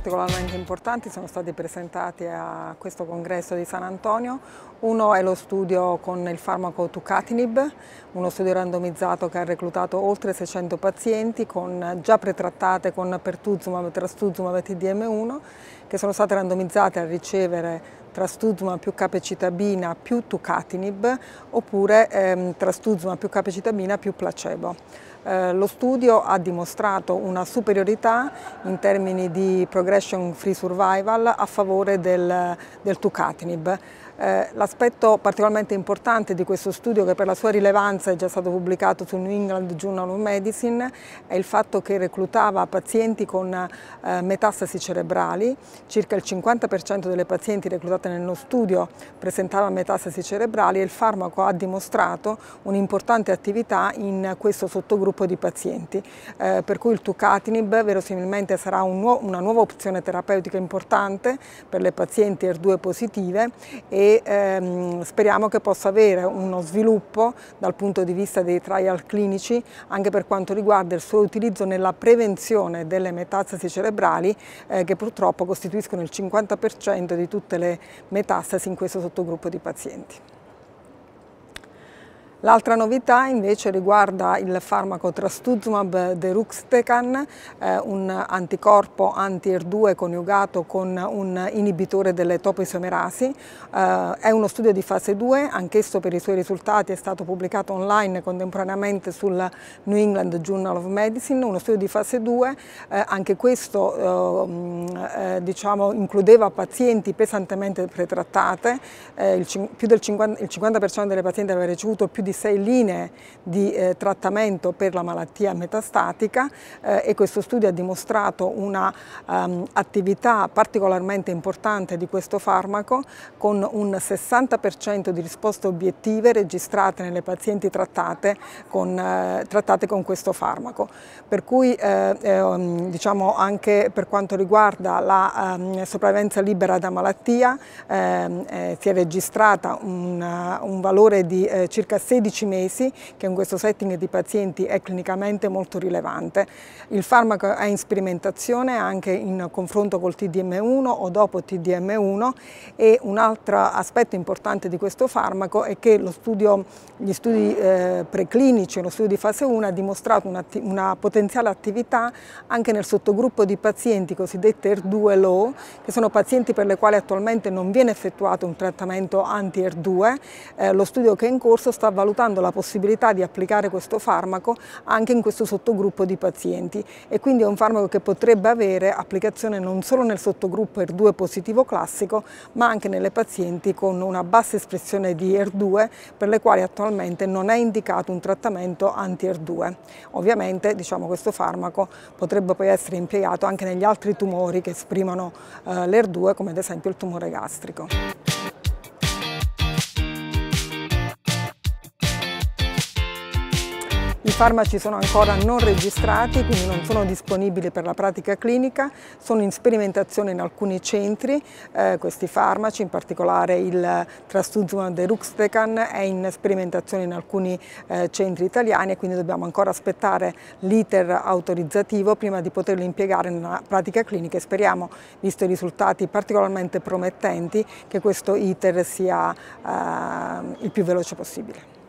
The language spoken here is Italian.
particolarmente importanti sono stati presentati a questo congresso di San Antonio. Uno è lo studio con il farmaco Tucatinib, uno studio randomizzato che ha reclutato oltre 600 pazienti con, già pretrattate con pertuzumab, trastuzumab e TDM1 che sono state randomizzate a ricevere trastuzumab più capecitabina più tucatinib oppure ehm, trastuzumab più capecitabina più placebo. Eh, lo studio ha dimostrato una superiorità in termini di progression free survival a favore del, del tucatinib. Eh, l'aspetto particolarmente importante di questo studio, che per la sua rilevanza è già stato pubblicato sul New England Journal of Medicine, è il fatto che reclutava pazienti con eh, metastasi cerebrali, circa il 50% delle pazienti reclutate nello studio presentava metastasi cerebrali e il farmaco ha dimostrato un'importante attività in questo sottogruppo di pazienti, eh, per cui il tucatinib verosimilmente sarà una nuova opzione terapeutica importante per le pazienti ER2 positive e e ehm, speriamo che possa avere uno sviluppo dal punto di vista dei trial clinici anche per quanto riguarda il suo utilizzo nella prevenzione delle metastasi cerebrali eh, che purtroppo costituiscono il 50% di tutte le metastasi in questo sottogruppo di pazienti. L'altra novità invece riguarda il farmaco trastuzumab deruxtecan, eh, un anticorpo anti-ER2 coniugato con un inibitore delle topoisomerasi. Eh, è uno studio di fase 2, anch'esso per i suoi risultati è stato pubblicato online contemporaneamente sul New England Journal of Medicine, uno studio di fase 2, eh, anche questo ehm, diciamo, includeva pazienti pesantemente pretrattate, più del il 50% delle pazienti aveva ricevuto più di di sei linee di eh, trattamento per la malattia metastatica eh, e questo studio ha dimostrato un'attività ehm, um, particolarmente importante di questo farmaco con un 60% di risposte obiettive registrate nelle pazienti trattate con, eh, trattate con questo farmaco. Per cui eh, ehm, diciamo anche per quanto riguarda la um, sopravvivenza libera da malattia eh, si è registrata un, un valore di eh, circa 16 16 mesi, che in questo setting di pazienti è clinicamente molto rilevante. Il farmaco è in sperimentazione anche in confronto col TDM1 o dopo TDM1 e un altro aspetto importante di questo farmaco è che studio, gli studi eh, preclinici, lo studio di fase 1 ha dimostrato una, una potenziale attività anche nel sottogruppo di pazienti cosiddetti ER2 low, che sono pazienti per le quali attualmente non viene effettuato un trattamento anti-ER2. Eh, lo studio che è in corso sta valutando valutando la possibilità di applicare questo farmaco anche in questo sottogruppo di pazienti e quindi è un farmaco che potrebbe avere applicazione non solo nel sottogruppo ER2 positivo classico ma anche nelle pazienti con una bassa espressione di ER2 per le quali attualmente non è indicato un trattamento anti-ER2. Ovviamente diciamo, questo farmaco potrebbe poi essere impiegato anche negli altri tumori che esprimono eh, l'ER2 come ad esempio il tumore gastrico. farmaci sono ancora non registrati, quindi non sono disponibili per la pratica clinica, sono in sperimentazione in alcuni centri eh, questi farmaci, in particolare il trastuzumab deruxtecan è in sperimentazione in alcuni eh, centri italiani e quindi dobbiamo ancora aspettare l'iter autorizzativo prima di poterlo impiegare nella pratica clinica e speriamo, visto i risultati particolarmente promettenti, che questo iter sia eh, il più veloce possibile.